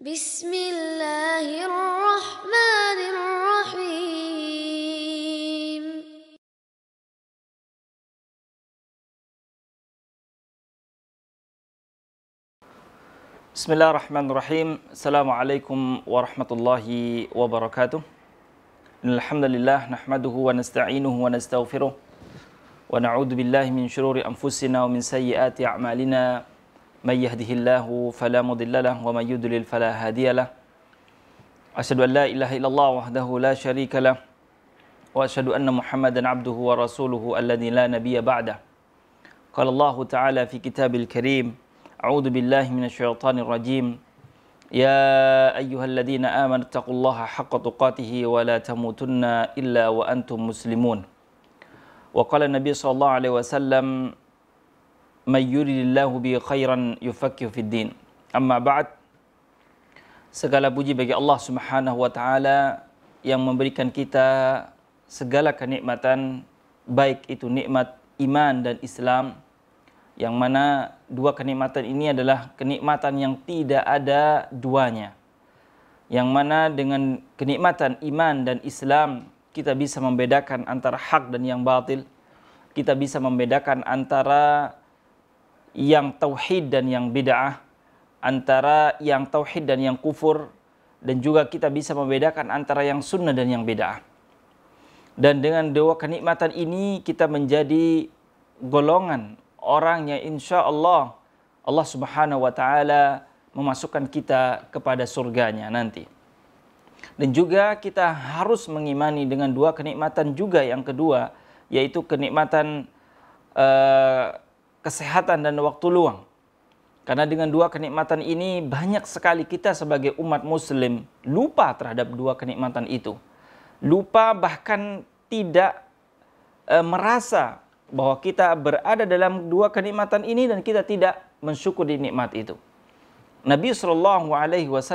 بسم الله الرحمن الرحيم بسم الله الرحمن الرحيم السلام عليكم ورحمة الله وبركاته الحمد لله نحمده ونستعينه ونستغفره ونعوذ بالله من شرور أنفسنا ومن سيئات أعمالنا من يهده الله فلا مضل له ومن يضلل فلا هادي له أشهد أن لا إله إلا الله وحده لا شريك له وأشهد أن محمدا عبده ورسوله الذي لا نبي بعده قال الله تعالى في كتاب الكريم أعوذ بالله من الشيطان الرجيم يا أيها الذين آمنوا اتقوا الله حق تقاته ولا تموتن إلا وأنتم مسلمون وقال النبي صلى الله عليه وسلم may yuridillahu bi khairan yufakkihu fid Amma ba'd. Segala puji bagi Allah Subhanahu wa taala yang memberikan kita segala kenikmatan baik itu nikmat iman dan Islam yang mana dua kenikmatan ini adalah kenikmatan yang tidak ada duanya. Yang mana dengan kenikmatan iman dan Islam kita bisa membedakan antara hak dan yang batil. Kita bisa membedakan antara yang tauhid dan yang bid'ah, antara yang tauhid dan yang kufur, dan juga kita bisa membedakan antara yang sunnah dan yang bid'ah. Dan dengan dua kenikmatan ini kita menjadi golongan orang yang insya Allah Allah Subhanahu wa Ta'ala memasukkan kita kepada surganya nanti. Dan juga kita harus mengimani dengan dua kenikmatan juga yang kedua, yaitu kenikmatan uh, kesehatan dan waktu luang. Karena dengan dua kenikmatan ini banyak sekali kita sebagai umat muslim lupa terhadap dua kenikmatan itu. Lupa bahkan tidak e, merasa bahwa kita berada dalam dua kenikmatan ini dan kita tidak mensyukuri nikmat itu. Nabi saw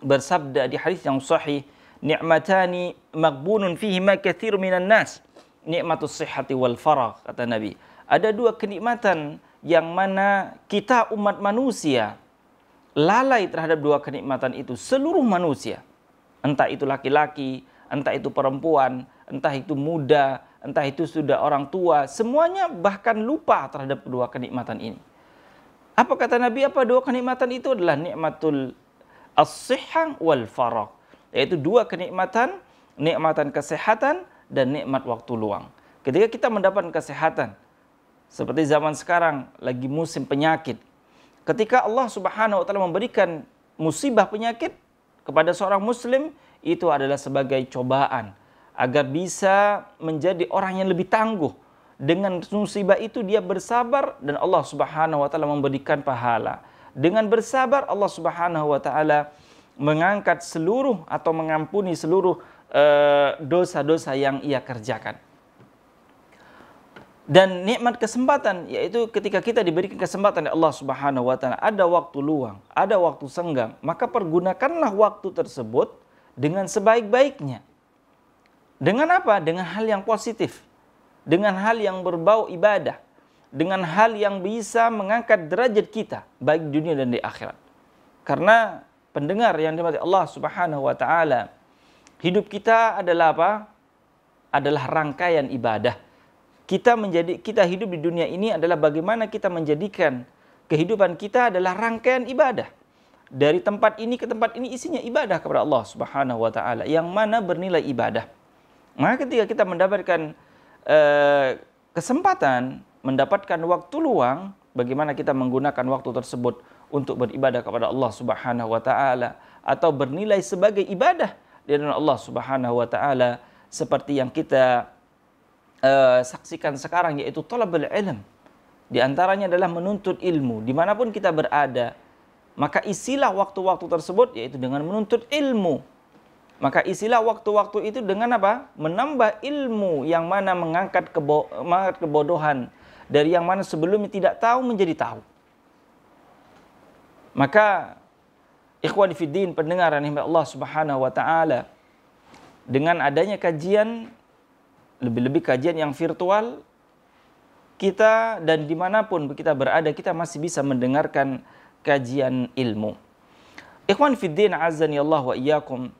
bersabda di hadis yang sahih, "Ni'matani magbunun fihi ma katsir minan nas, nikmatus sihhati wal faragh," kata Nabi ada dua kenikmatan yang mana kita umat manusia lalai terhadap dua kenikmatan itu seluruh manusia entah itu laki-laki entah itu perempuan entah itu muda entah itu sudah orang tua semuanya bahkan lupa terhadap dua kenikmatan ini apa kata Nabi apa dua kenikmatan itu adalah nikmatul as-sihhah wal farah yaitu dua kenikmatan nikmatan kesehatan dan nikmat waktu luang ketika kita mendapatkan kesehatan seperti zaman sekarang lagi musim penyakit. Ketika Allah Subhanahu wa taala memberikan musibah penyakit kepada seorang muslim itu adalah sebagai cobaan agar bisa menjadi orang yang lebih tangguh. Dengan musibah itu dia bersabar dan Allah Subhanahu wa taala memberikan pahala. Dengan bersabar Allah Subhanahu wa taala mengangkat seluruh atau mengampuni seluruh eh, dosa-dosa uh, yang ia kerjakan dan nikmat kesempatan yaitu ketika kita diberikan kesempatan oleh Allah Subhanahu wa taala ada waktu luang, ada waktu senggang, maka pergunakanlah waktu tersebut dengan sebaik-baiknya. Dengan apa? Dengan hal yang positif. Dengan hal yang berbau ibadah. Dengan hal yang bisa mengangkat derajat kita baik di dunia dan di akhirat. Karena pendengar yang dimati Allah Subhanahu wa taala, hidup kita adalah apa? Adalah rangkaian ibadah kita menjadi kita hidup di dunia ini adalah bagaimana kita menjadikan kehidupan kita adalah rangkaian ibadah. Dari tempat ini ke tempat ini isinya ibadah kepada Allah Subhanahu wa taala yang mana bernilai ibadah. Maka ketika kita mendapatkan eh, kesempatan mendapatkan waktu luang, bagaimana kita menggunakan waktu tersebut untuk beribadah kepada Allah Subhanahu wa taala atau bernilai sebagai ibadah di hadapan Allah Subhanahu wa taala seperti yang kita uh, saksikan sekarang yaitu talabul ilm. Di antaranya adalah menuntut ilmu dimanapun kita berada. Maka isilah waktu-waktu tersebut yaitu dengan menuntut ilmu. Maka isilah waktu-waktu itu dengan apa? Menambah ilmu yang mana mengangkat, kebo mengangkat kebodohan dari yang mana sebelumnya tidak tahu menjadi tahu. Maka ikhwan fiddin pendengar rahimah Allah Subhanahu wa taala dengan adanya kajian lebih-lebih kajian yang virtual, kita dan dimanapun kita berada, kita masih bisa mendengarkan kajian ilmu. Ikhwan Fiddin Azani Allah wa Iyakum,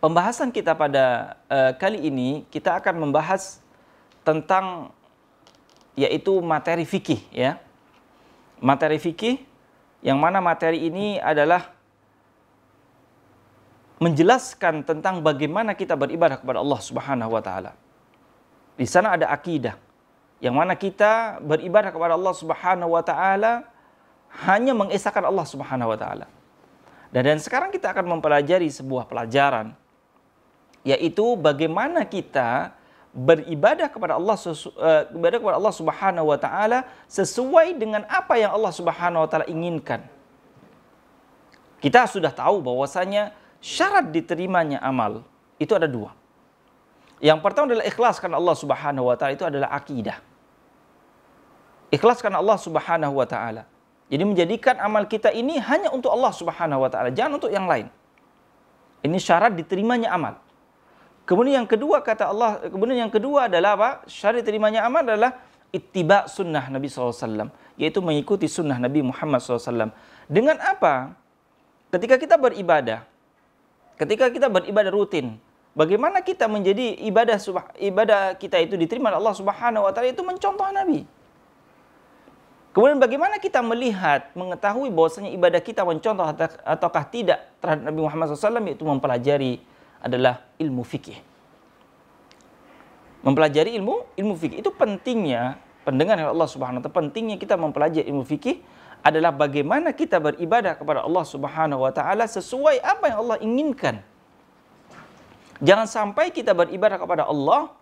pembahasan kita pada uh, kali ini, kita akan membahas tentang yaitu materi fikih ya. Materi fikih yang mana materi ini adalah menjelaskan tentang bagaimana kita beribadah kepada Allah Subhanahu wa taala. Di sana ada akidah. Yang mana kita beribadah kepada Allah Subhanahu wa taala hanya mengesahkan Allah Subhanahu wa taala. Dan dan sekarang kita akan mempelajari sebuah pelajaran yaitu bagaimana kita beribadah kepada Allah eh, beribadah kepada Allah Subhanahu wa taala sesuai dengan apa yang Allah Subhanahu wa taala inginkan. Kita sudah tahu bahwasanya syarat diterimanya amal itu ada dua. Yang pertama adalah ikhlas karena Allah Subhanahu wa taala itu adalah akidah. Ikhlas karena Allah Subhanahu wa taala. Jadi menjadikan amal kita ini hanya untuk Allah Subhanahu wa taala, jangan untuk yang lain. Ini syarat diterimanya amal. Kemudian yang kedua kata Allah, kemudian yang kedua adalah apa? Syarat diterimanya amal adalah ittiba sunnah Nabi SAW, yaitu mengikuti sunnah Nabi Muhammad SAW. Dengan apa? Ketika kita beribadah, ketika kita beribadah rutin, Bagaimana kita menjadi ibadah subah, ibadah kita itu diterima oleh Allah Subhanahu wa taala itu mencontoh Nabi. Kemudian bagaimana kita melihat, mengetahui bahwasanya ibadah kita mencontoh ataukah tidak terhadap Nabi Muhammad SAW itu mempelajari adalah ilmu fikih. Mempelajari ilmu ilmu fikih itu pentingnya pendengar Allah Subhanahu wa taala pentingnya kita mempelajari ilmu fikih adalah bagaimana kita beribadah kepada Allah Subhanahu wa taala sesuai apa yang Allah inginkan. Jangan sampai kita beribadah kepada Allah,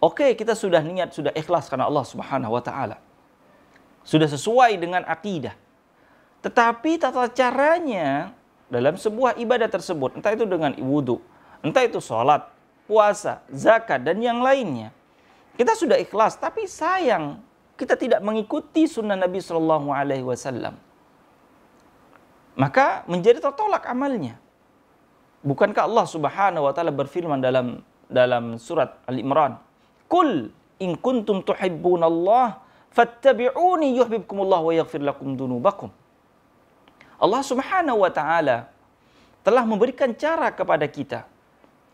oke okay, kita sudah niat, sudah ikhlas karena Allah Subhanahu wa taala. Sudah sesuai dengan akidah. Tetapi tata caranya dalam sebuah ibadah tersebut, entah itu dengan wudhu, entah itu sholat, puasa, zakat, dan yang lainnya. Kita sudah ikhlas, tapi sayang kita tidak mengikuti sunnah Nabi Shallallahu Alaihi Wasallam. Maka menjadi tertolak amalnya. bukankah Allah Subhanahu wa taala berfirman dalam dalam surat Ali Imran kul in kuntum tuhibbunallah fattabi'uni yuhibbukumullah wa yaghfir lakum dunubakum Allah Subhanahu wa taala telah memberikan cara kepada kita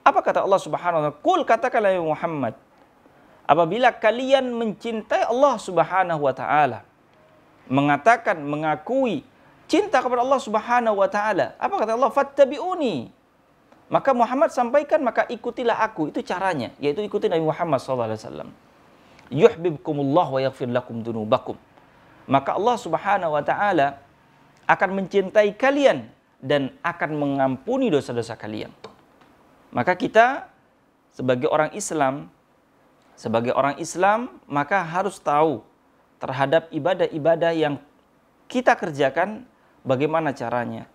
apa kata Allah Subhanahu wa taala kul katakanlah ya Muhammad apabila kalian mencintai Allah Subhanahu wa taala mengatakan mengakui cinta kepada Allah Subhanahu wa taala apa kata Allah fattabi'uni Maka Muhammad sampaikan, maka ikutilah aku. Itu caranya, yaitu ikuti Nabi Muhammad SAW. Yuhbibkumullah wa yaghfir lakum dunubakum. Maka Allah subhanahu wa ta'ala akan mencintai kalian dan akan mengampuni dosa-dosa kalian. Maka kita sebagai orang Islam, sebagai orang Islam maka harus tahu terhadap ibadah-ibadah yang kita kerjakan bagaimana caranya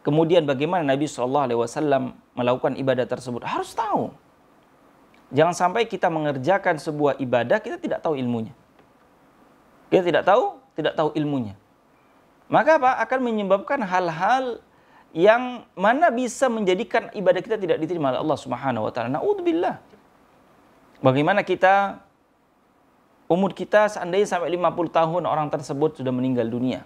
Kemudian bagaimana Nabi Shallallahu Alaihi Wasallam melakukan ibadah tersebut harus tahu. Jangan sampai kita mengerjakan sebuah ibadah kita tidak tahu ilmunya. Kita tidak tahu, tidak tahu ilmunya. Maka apa? Akan menyebabkan hal-hal yang mana bisa menjadikan ibadah kita tidak diterima oleh Allah Subhanahu wa taala. Naudzubillah. Bagaimana kita umur kita seandainya sampai 50 tahun orang tersebut sudah meninggal dunia.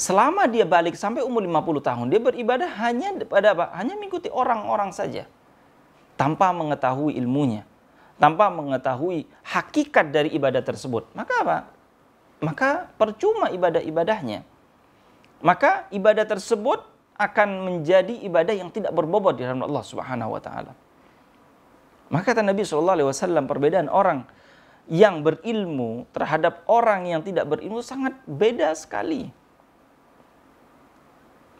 Selama dia balik sampai umur 50 tahun, dia beribadah hanya pada apa? Hanya mengikuti orang-orang saja. Tanpa mengetahui ilmunya. Tanpa mengetahui hakikat dari ibadah tersebut. Maka apa? Maka percuma ibadah-ibadahnya. Maka ibadah tersebut akan menjadi ibadah yang tidak berbobot di hadapan Allah Subhanahu wa taala. Maka kata Nabi Shallallahu alaihi wasallam perbedaan orang yang berilmu terhadap orang yang tidak berilmu sangat beda sekali.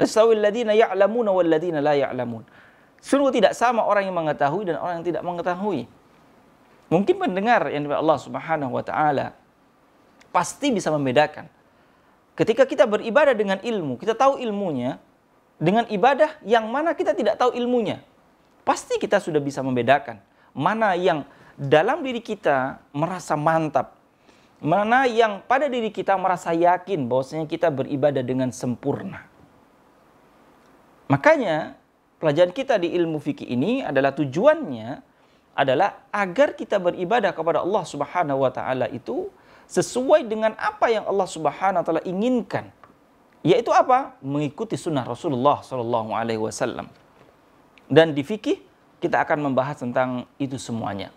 Astawil Sungguh tidak sama orang yang mengetahui dan orang yang tidak mengetahui. Mungkin mendengar yang dari Allah Subhanahu wa taala pasti bisa membedakan. Ketika kita beribadah dengan ilmu, kita tahu ilmunya dengan ibadah yang mana kita tidak tahu ilmunya. Pasti kita sudah bisa membedakan mana yang dalam diri kita merasa mantap, mana yang pada diri kita merasa yakin bahwasanya kita beribadah dengan sempurna. Makanya pelajaran kita di ilmu fikih ini adalah tujuannya adalah agar kita beribadah kepada Allah Subhanahu wa taala itu sesuai dengan apa yang Allah Subhanahu wa taala inginkan. Yaitu apa? Mengikuti sunnah Rasulullah sallallahu alaihi wasallam. Dan di fikih kita akan membahas tentang itu semuanya.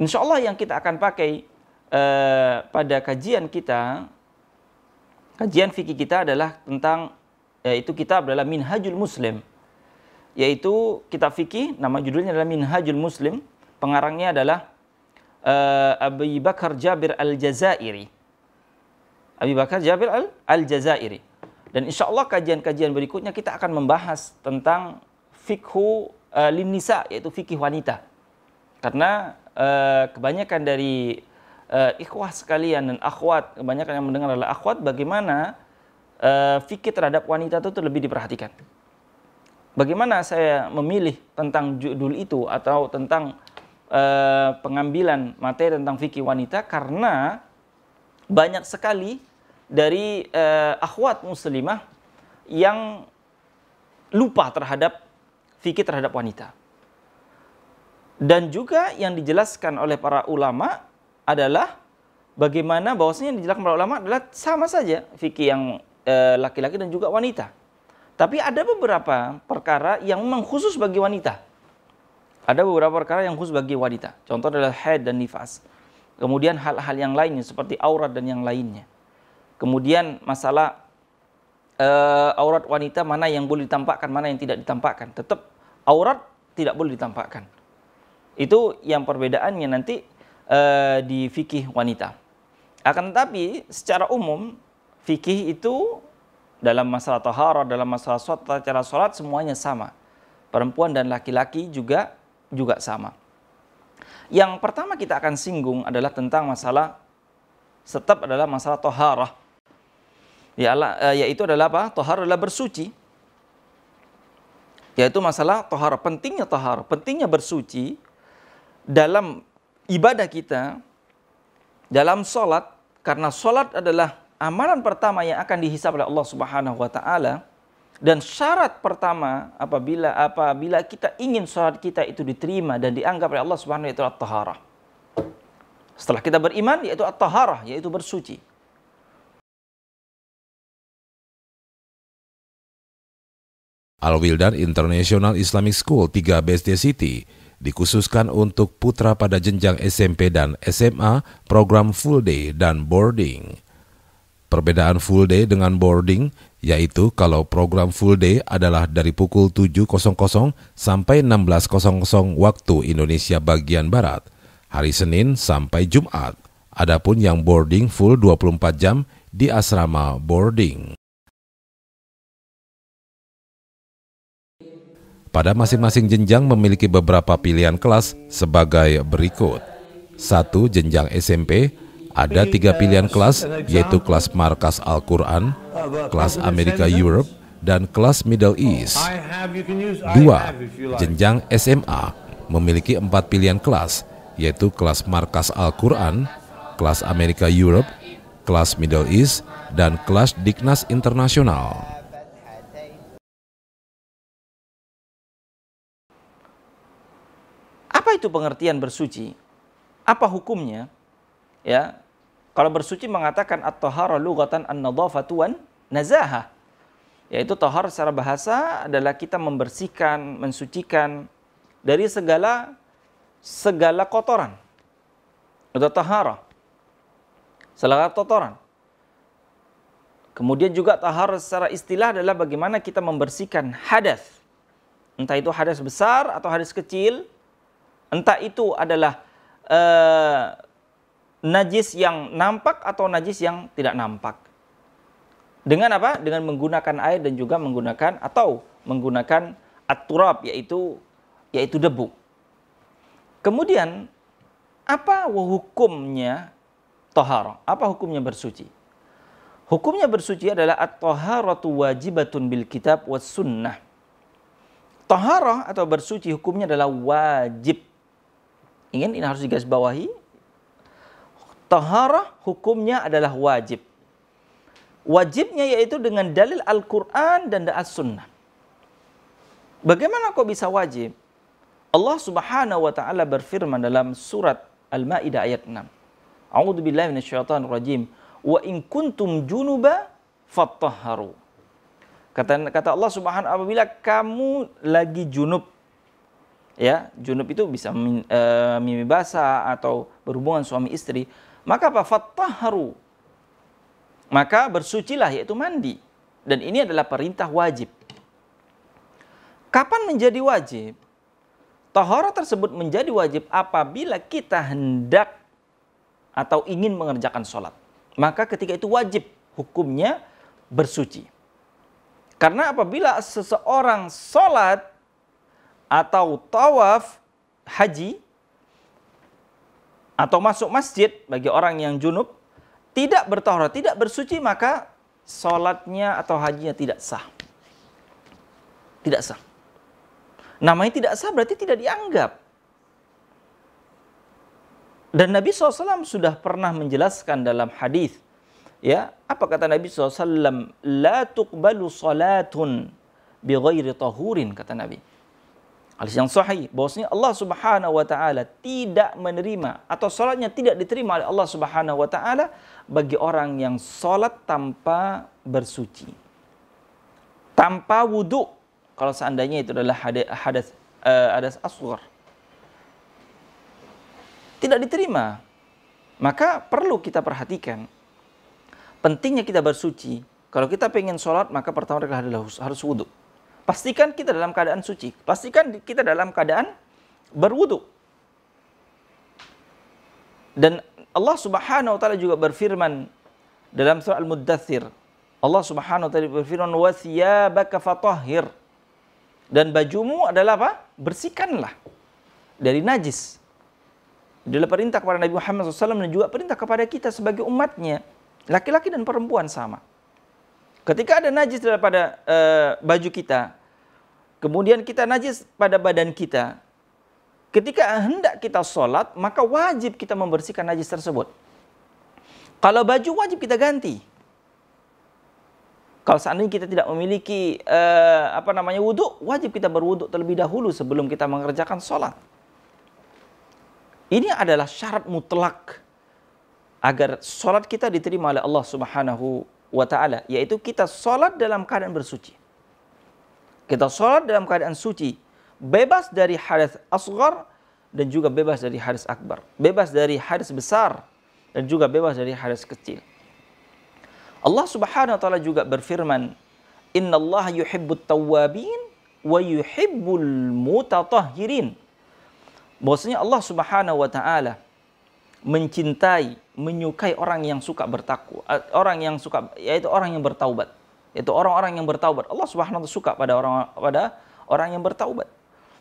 Insya Allah yang kita akan pakai uh, pada kajian kita, kajian fikih kita adalah tentang yaitu eh, kitab adalah Minhajul Muslim yaitu kitab fikih nama judulnya adalah Minhajul Muslim pengarangnya adalah uh, eh, Abu Bakar Jabir Al-Jazairi Abu Bakar Jabir Al-Jazairi dan insya Allah kajian-kajian berikutnya kita akan membahas tentang fikhu uh, eh, linisa yaitu fikih wanita karena uh, kebanyakan dari uh, ikhwah sekalian dan akhwat kebanyakan yang mendengar adalah akhwat bagaimana uh, fikir terhadap wanita itu, itu lebih diperhatikan. Bagaimana saya memilih tentang judul itu atau tentang uh, pengambilan materi tentang fikih wanita karena banyak sekali dari uh, akhwat muslimah yang lupa terhadap fikih terhadap wanita. Dan juga yang dijelaskan oleh para ulama adalah bagaimana bahwasanya yang dijelaskan para ulama adalah sama saja fikih yang Eh, laki-laki dan juga wanita. Tapi ada beberapa perkara yang memang khusus bagi wanita. Ada beberapa perkara yang khusus bagi wanita. Contoh adalah haid dan nifas. Kemudian hal-hal yang lainnya seperti aurat dan yang lainnya. Kemudian masalah uh, aurat wanita mana yang boleh ditampakkan, mana yang tidak ditampakkan. Tetap aurat tidak boleh ditampakkan. Itu yang perbedaannya nanti uh, di fikih wanita. Akan tetapi secara umum fikih itu dalam masalah taharah, dalam masalah sholat, tata cara sholat semuanya sama. Perempuan dan laki-laki juga juga sama. Yang pertama kita akan singgung adalah tentang masalah setep adalah masalah toharah. Ya, eh, yaitu adalah apa? Toharah adalah bersuci. Yaitu masalah toharah. Pentingnya toharah, pentingnya bersuci dalam ibadah kita, dalam sholat, karena sholat adalah amalan pertama yang akan dihisap oleh Allah Subhanahu wa taala dan syarat pertama apabila apabila kita ingin sholat kita itu diterima dan dianggap oleh Allah Subhanahu wa taala taharah. Setelah kita beriman yaitu at-taharah yaitu bersuci. Al-Wildan International Islamic School 3 BSD City dikhususkan untuk putra pada jenjang SMP dan SMA, program full day dan boarding. Perbedaan full day dengan boarding yaitu kalau program full day adalah dari pukul 7.00 sampai 16.00 waktu Indonesia bagian Barat, hari Senin sampai Jumat. Adapun yang boarding full 24 jam di asrama boarding. Pada masing-masing jenjang memiliki beberapa pilihan kelas sebagai berikut. satu Jenjang SMP ada tiga pilihan kelas, yaitu kelas markas Al-Quran, kelas Amerika Europe, dan kelas Middle East. Dua, jenjang SMA memiliki empat pilihan kelas, yaitu kelas markas Al-Quran, kelas Amerika Europe, kelas Middle East, dan kelas Dignas Internasional. Apa itu pengertian bersuci? Apa hukumnya? ya kalau bersuci mengatakan at-tahara lugatan an-nadhafatu nazaha yaitu tohar secara bahasa adalah kita membersihkan, mensucikan dari segala segala kotoran. atau tahara. Segala kotoran. Kemudian juga tahar secara istilah adalah bagaimana kita membersihkan hadas. Entah itu hadas besar atau hadas kecil. Entah itu adalah eh, najis yang nampak atau najis yang tidak nampak. Dengan apa? Dengan menggunakan air dan juga menggunakan atau menggunakan aturab yaitu yaitu debu. Kemudian apa hukumnya tohar? Apa hukumnya bersuci? Hukumnya bersuci adalah at-taharatu wajibatun bil kitab was sunnah. Taharah atau bersuci hukumnya adalah wajib. Ingin ini harus digarisbawahi Taharah hukumnya adalah wajib. Wajibnya yaitu dengan dalil Al-Quran dan As-Sunnah. Bagaimana kau bisa wajib? Allah subhanahu wa ta'ala berfirman dalam surat Al-Ma'idah ayat 6. A'udhu billahi minasyaitan rajim. Wa in kuntum junuba fattaharu. Kata, kata Allah subhanahu wa Taala. apabila kamu lagi junub. Ya, junub itu bisa uh, eh, mimi basah atau berhubungan suami istri maka apa? Fattaharu. Maka bersucilah yaitu mandi. Dan ini adalah perintah wajib. Kapan menjadi wajib? Tahara tersebut menjadi wajib apabila kita hendak atau ingin mengerjakan sholat. Maka ketika itu wajib hukumnya bersuci. Karena apabila seseorang sholat atau tawaf haji, atau masuk masjid bagi orang yang junub tidak bertohrat, tidak bersuci maka sholatnya atau hajinya tidak sah. Tidak sah. Namanya tidak sah berarti tidak dianggap. Dan Nabi SAW sudah pernah menjelaskan dalam hadis ya apa kata Nabi SAW la tuqbalu salatun bi ghairi tahurin kata Nabi Hadis yang sahih bahwasanya Allah Subhanahu wa taala tidak menerima atau salatnya tidak diterima oleh Allah Subhanahu wa taala bagi orang yang salat tanpa bersuci. Tanpa wudhu kalau seandainya itu adalah hadas uh, hadas aswar. Tidak diterima. Maka perlu kita perhatikan pentingnya kita bersuci. Kalau kita pengen sholat, maka pertama adalah harus wudhu. Pastikan kita dalam keadaan suci. Pastikan kita dalam keadaan berwudu. Dan Allah Subhanahu wa taala juga berfirman dalam surah Al-Muddatsir. Allah Subhanahu wa taala berfirman wasiyabaka fatahhir. Dan bajumu adalah apa? Bersihkanlah dari najis. Adalah perintah kepada Nabi Muhammad SAW dan juga perintah kepada kita sebagai umatnya. Laki-laki dan perempuan sama. Ketika ada najis daripada uh, baju kita, Kemudian kita najis pada badan kita. Ketika hendak kita sholat, maka wajib kita membersihkan najis tersebut. Kalau baju wajib kita ganti. Kalau seandainya kita tidak memiliki uh, apa namanya wudhu, wajib kita berwudhu terlebih dahulu sebelum kita mengerjakan sholat. Ini adalah syarat mutlak agar sholat kita diterima oleh Allah Subhanahu wa taala, yaitu kita sholat dalam keadaan bersuci. Kita sholat dalam keadaan suci, bebas dari hadis asgar dan juga bebas dari hadis akbar, bebas dari hadis besar dan juga bebas dari hadis kecil. Allah Subhanahu wa taala juga berfirman, "Inna Allah yuhibbut tawwabin wa yuhibbul mutatahhirin." Bahwasanya Allah Subhanahu wa taala mencintai, menyukai orang yang suka bertakwa, eh, orang yang suka yaitu orang yang bertaubat. Itu orang-orang yang bertaubat. Allah Subhanahu wa taala suka pada orang pada orang yang bertaubat.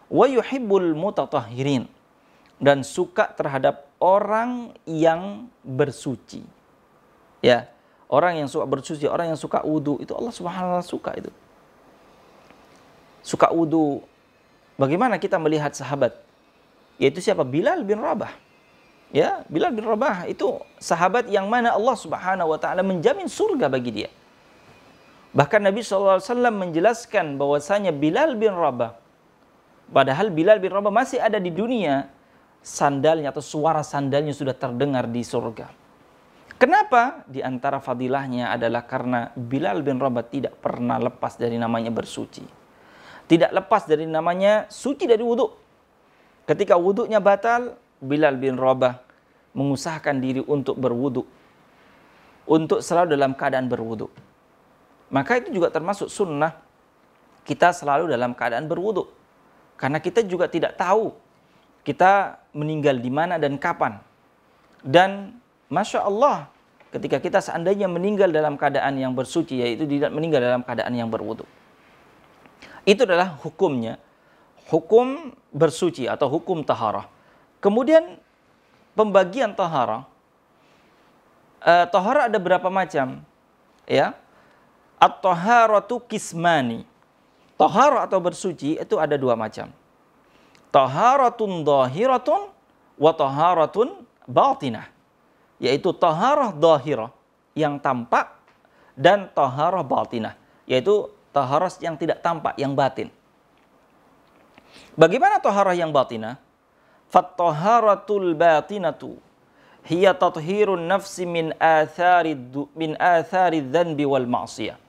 Wa yuhibbul mutatahhirin dan suka terhadap orang yang bersuci. Ya, orang yang suka bersuci, orang yang suka wudu itu Allah Subhanahu wa taala suka itu. Suka wudu. Bagaimana kita melihat sahabat? Yaitu siapa? Bilal bin Rabah. Ya, Bilal bin Rabah itu sahabat yang mana Allah Subhanahu wa taala menjamin surga bagi dia. Bahkan Nabi SAW menjelaskan bahwasanya Bilal bin Rabah, padahal Bilal bin Rabah masih ada di dunia, sandalnya atau suara sandalnya sudah terdengar di surga. Kenapa? Di antara fadilahnya adalah karena Bilal bin Rabah tidak pernah lepas dari namanya bersuci. Tidak lepas dari namanya suci dari wudhu. Ketika wudhunya batal, Bilal bin Rabah mengusahakan diri untuk berwudhu. Untuk selalu dalam keadaan berwudhu. Maka itu juga termasuk sunnah kita selalu dalam keadaan berwudhu. Karena kita juga tidak tahu kita meninggal di mana dan kapan. Dan Masya Allah ketika kita seandainya meninggal dalam keadaan yang bersuci, yaitu tidak meninggal dalam keadaan yang berwudhu. Itu adalah hukumnya, hukum bersuci atau hukum taharah. Kemudian pembagian taharah, eh, taharah ada berapa macam, ya? At-taharatu kismani. Tahar atau bersuci itu ada dua macam. Taharatun dahiratun wa taharatun batinah. Yaitu taharah dahirah yang tampak dan taharah batinah. Yaitu taharah yang tidak tampak, yang batin. Bagaimana taharah yang batinah? Fattaharatul batinatu hiya tathirun nafsi min athari min athari dzanbi wal ma'siyah.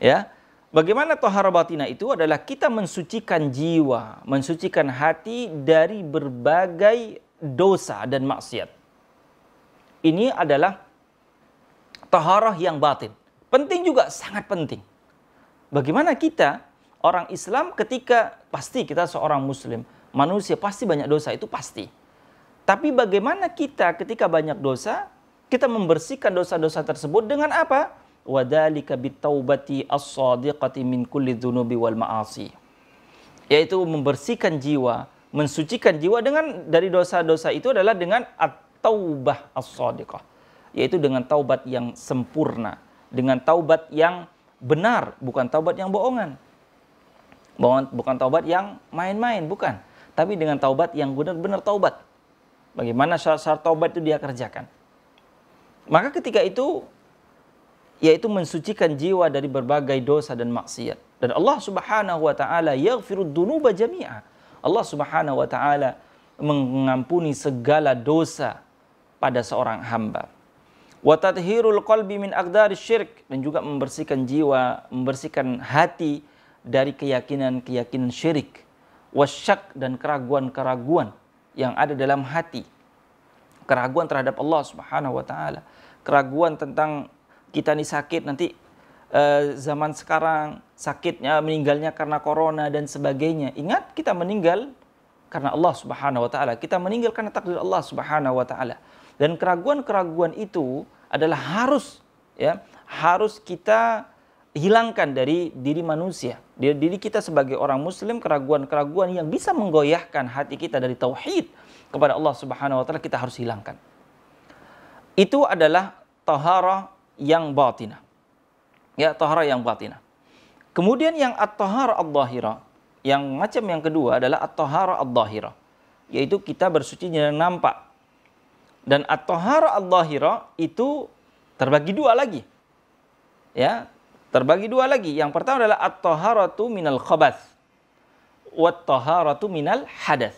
Ya. Bagaimana tohar batina itu adalah kita mensucikan jiwa, mensucikan hati dari berbagai dosa dan maksiat. Ini adalah taharah yang batin. Penting juga, sangat penting. Bagaimana kita, orang Islam ketika, pasti kita seorang muslim, manusia pasti banyak dosa, itu pasti. Tapi bagaimana kita ketika banyak dosa, kita membersihkan dosa-dosa tersebut dengan apa? wa bitaubati as-sadiqati min kulli dzunubi wal yaitu membersihkan jiwa mensucikan jiwa dengan dari dosa-dosa itu adalah dengan at-taubah as-sadiqah yaitu dengan taubat yang sempurna dengan taubat yang benar bukan taubat yang bohongan bukan taubat yang main-main bukan tapi dengan taubat yang benar-benar taubat bagaimana syarat-syarat taubat itu dia kerjakan maka ketika itu yaitu mensucikan jiwa dari berbagai dosa dan maksiat. Dan Allah Subhanahu wa taala yaghfirud dunuba jami'a. Allah Subhanahu wa taala mengampuni segala dosa pada seorang hamba. Wa tathhirul qalbi min syirk dan juga membersihkan jiwa, membersihkan hati dari keyakinan-keyakinan syirik, wasyak dan keraguan-keraguan yang ada dalam hati. Keraguan terhadap Allah Subhanahu wa taala, keraguan tentang kita nih sakit nanti eh, zaman sekarang sakitnya meninggalnya karena corona dan sebagainya. Ingat kita meninggal karena Allah Subhanahu wa taala. Kita meninggal karena takdir Allah Subhanahu wa taala. Dan keraguan-keraguan itu adalah harus ya, harus kita hilangkan dari diri manusia. Dari diri kita sebagai orang muslim keraguan-keraguan yang bisa menggoyahkan hati kita dari tauhid kepada Allah Subhanahu wa taala kita harus hilangkan. Itu adalah taharah yang batinah. Ya, taharah yang batina. Kemudian yang at-taharah ad ad-dahira. yang macam yang kedua adalah at-taharah ad ad-dahira. yaitu kita bersuci dengan nampak. Dan at-taharah ad ad-dahira itu terbagi dua lagi. Ya, terbagi dua lagi. Yang pertama adalah at-taharatu minal khabas, wat taharatu minal hadas.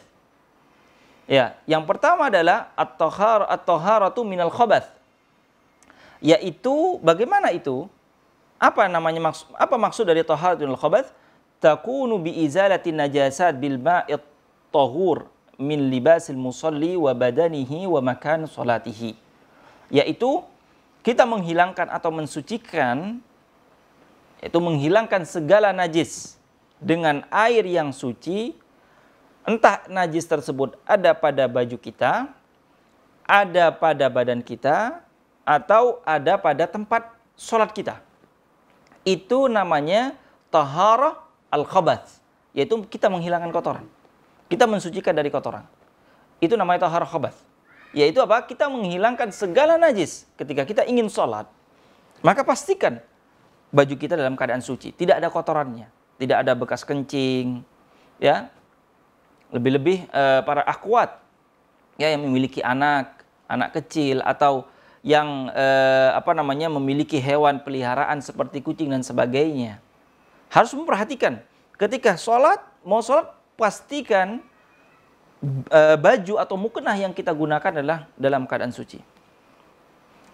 Ya, yang pertama adalah at-tahar at-taharatu minal khabath yaitu bagaimana itu? Apa namanya maksud apa maksud dari taharatul khabath? Takunu bi izalati najasat bil ma'it tahur min libasil musalli wa badanihi wa makan salatihi. Yaitu kita menghilangkan atau mensucikan yaitu menghilangkan segala najis dengan air yang suci entah najis tersebut ada pada baju kita, ada pada badan kita, atau ada pada tempat sholat kita. Itu namanya taharah al-khabath. Yaitu kita menghilangkan kotoran. Kita mensucikan dari kotoran. Itu namanya taharah khabath. Yaitu apa? Kita menghilangkan segala najis ketika kita ingin sholat. Maka pastikan baju kita dalam keadaan suci. Tidak ada kotorannya. Tidak ada bekas kencing. ya Lebih-lebih uh, para akwat ya, yang memiliki anak, anak kecil atau yang eh, apa namanya memiliki hewan peliharaan seperti kucing dan sebagainya. Harus memperhatikan ketika sholat mau sholat pastikan eh, baju atau mukenah yang kita gunakan adalah dalam keadaan suci.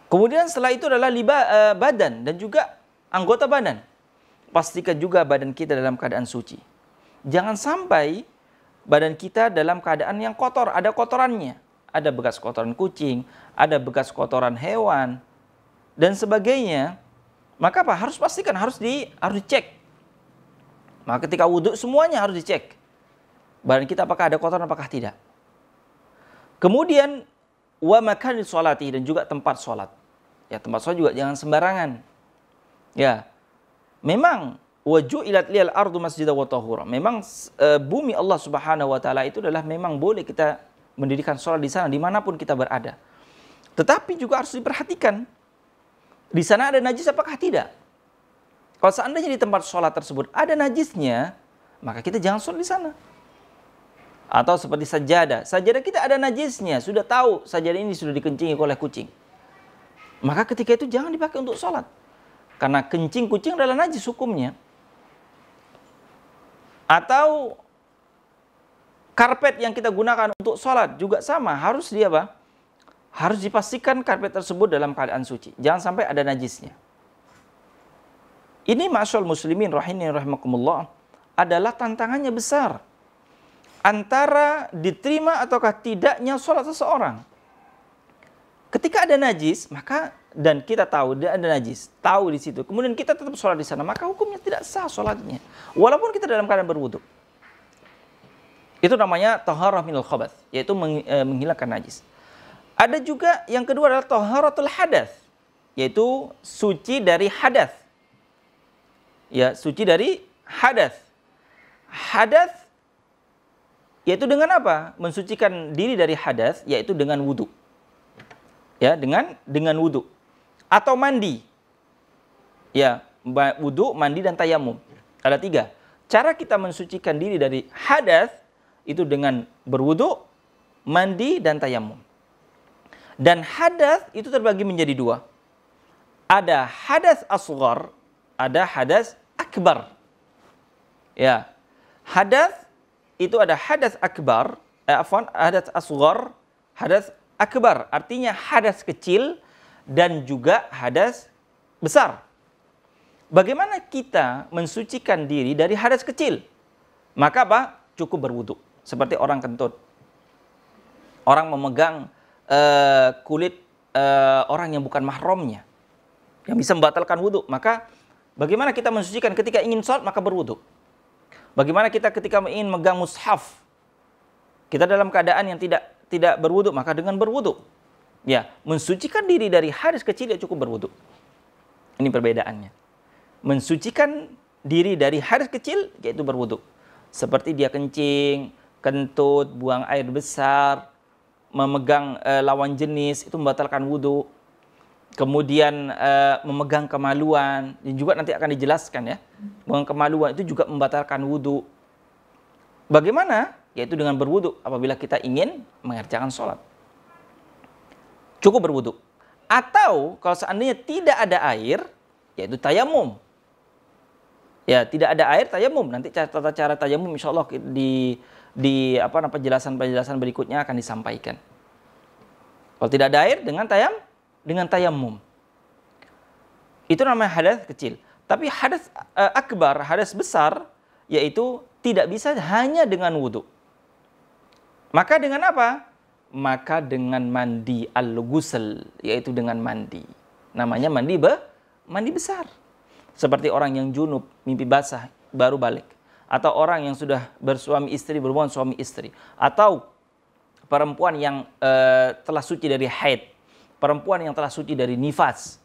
Kemudian setelah itu adalah liba, eh, badan dan juga anggota badan. Pastikan juga badan kita dalam keadaan suci. Jangan sampai badan kita dalam keadaan yang kotor, ada kotorannya ada bekas kotoran kucing, ada bekas kotoran hewan, dan sebagainya, maka apa? Harus pastikan, harus di harus dicek. Maka ketika wudhu semuanya harus dicek. Badan kita apakah ada kotoran apakah tidak. Kemudian wa makanil sholati dan juga tempat sholat. Ya tempat sholat juga jangan sembarangan. Ya memang wajib ilat lial ardu masjidah wa Memang e, bumi Allah subhanahu wa taala itu adalah memang boleh kita mendirikan sholat di sana dimanapun kita berada. Tetapi juga harus diperhatikan di sana ada najis apakah tidak? Kalau seandainya di tempat sholat tersebut ada najisnya, maka kita jangan sholat di sana. Atau seperti sajadah, sajadah kita ada najisnya, sudah tahu sajadah ini sudah dikencingi oleh kucing. Maka ketika itu jangan dipakai untuk sholat. Karena kencing kucing adalah najis hukumnya. Atau Karpet yang kita gunakan untuk sholat juga sama, harus dia apa? Harus dipastikan karpet tersebut dalam keadaan suci. Jangan sampai ada najisnya. Ini masyal muslimin rahimah rahimakumullah adalah tantangannya besar. Antara diterima ataukah tidaknya sholat seseorang. Ketika ada najis, maka dan kita tahu dia ada najis, tahu di situ. Kemudian kita tetap sholat di sana, maka hukumnya tidak sah sholatnya. Walaupun kita dalam keadaan berwuduk. Itu namanya taharah minal khabath, yaitu e, menghilangkan najis. Ada juga yang kedua adalah taharatul hadas, yaitu suci dari hadas. Ya, suci dari hadas. Hadas yaitu dengan apa? Mensucikan diri dari hadas yaitu dengan wudhu. Ya, dengan dengan wudhu atau mandi. Ya, wudhu, mandi dan tayamum. Ada tiga. Cara kita mensucikan diri dari hadas itu dengan berwudu, mandi dan tayamum. Dan hadas itu terbagi menjadi dua. Ada hadas asghar, ada hadas akbar. Ya. Hadas itu ada hadas akbar, eh, afwan, hadas asghar, hadas akbar. Artinya hadas kecil dan juga hadas besar. Bagaimana kita mensucikan diri dari hadas kecil? Maka apa? Cukup berwudhu seperti orang kentut. Orang memegang uh, kulit uh, orang yang bukan mahromnya. Yang bisa membatalkan wudhu. Maka bagaimana kita mensucikan ketika ingin sholat maka berwudhu. Bagaimana kita ketika ingin megang mushaf. Kita dalam keadaan yang tidak tidak berwudhu maka dengan berwudhu. Ya, mensucikan diri dari hadis kecil ya cukup berwudhu. Ini perbedaannya. Mensucikan diri dari hadis kecil yaitu berwudhu. Seperti dia kencing, kentut, buang air besar, memegang e, lawan jenis itu membatalkan wudhu. Kemudian e, memegang kemaluan, dan juga nanti akan dijelaskan ya. Memegang kemaluan itu juga membatalkan wudhu. Bagaimana? Yaitu dengan berwudhu apabila kita ingin mengerjakan sholat. Cukup berwudhu. Atau kalau seandainya tidak ada air, yaitu tayamum. Ya, tidak ada air tayamum. Nanti cara cara tayamum insya Allah di di apa namanya penjelasan-penjelasan berikutnya akan disampaikan. Kalau tidak ada air dengan tayam dengan tayamum. Itu namanya hadas kecil. Tapi hadas uh, akbar, hadas besar yaitu tidak bisa hanya dengan wudhu. Maka dengan apa? Maka dengan mandi al-ghusl, yaitu dengan mandi. Namanya mandi be, mandi besar. Seperti orang yang junub, mimpi basah, baru balik atau orang yang sudah bersuami istri berhubungan suami istri atau perempuan yang e, telah suci dari haid, perempuan yang telah suci dari nifas.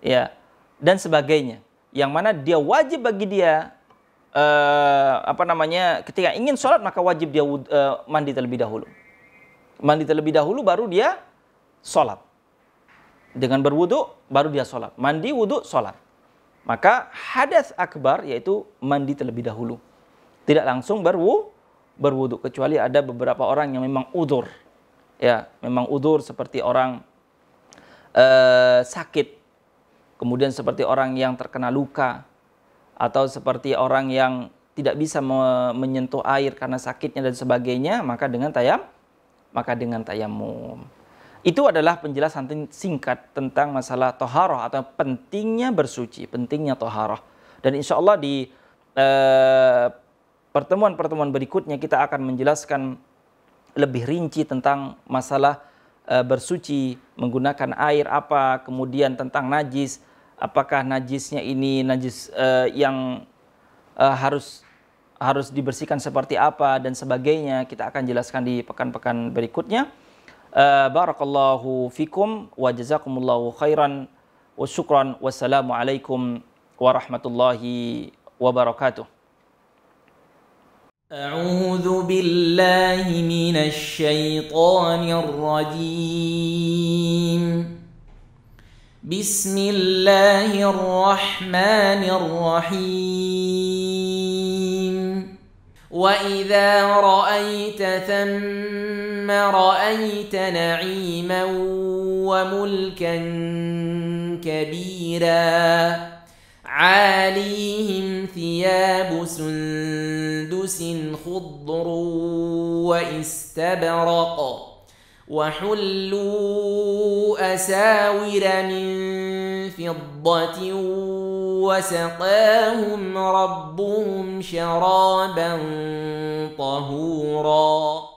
Ya, dan sebagainya. Yang mana dia wajib bagi dia e, apa namanya? ketika ingin sholat maka wajib dia e, mandi terlebih dahulu. Mandi terlebih dahulu baru dia sholat. Dengan berwudu baru dia sholat. Mandi, wudu, sholat. Maka hadas akbar yaitu mandi terlebih dahulu. Tidak langsung berwu, berwudu kecuali ada beberapa orang yang memang udur. Ya, memang udur seperti orang uh, sakit. Kemudian seperti orang yang terkena luka atau seperti orang yang tidak bisa me menyentuh air karena sakitnya dan sebagainya, maka dengan tayam maka dengan tayamum. Itu adalah penjelasan singkat tentang masalah toharoh atau pentingnya bersuci, pentingnya toharoh. Dan insya Allah di eh, pertemuan-pertemuan eh, berikutnya kita akan menjelaskan lebih rinci tentang masalah eh, bersuci, menggunakan air apa, kemudian tentang najis, apakah najisnya ini najis eh, yang eh, harus harus dibersihkan seperti apa dan sebagainya kita akan jelaskan di pekan-pekan berikutnya. آه، بارك الله فيكم وجزاكم الله خيرا وشكرا والسلام عليكم ورحمة الله وبركاته أعوذ بالله من الشيطان الرجيم بسم الله الرحمن الرحيم واذا رايت ثم رايت نعيما وملكا كبيرا عاليهم ثياب سندس خضر واستبرق وحلوا اساور من فضه وسقاهم ربهم شرابا طهورا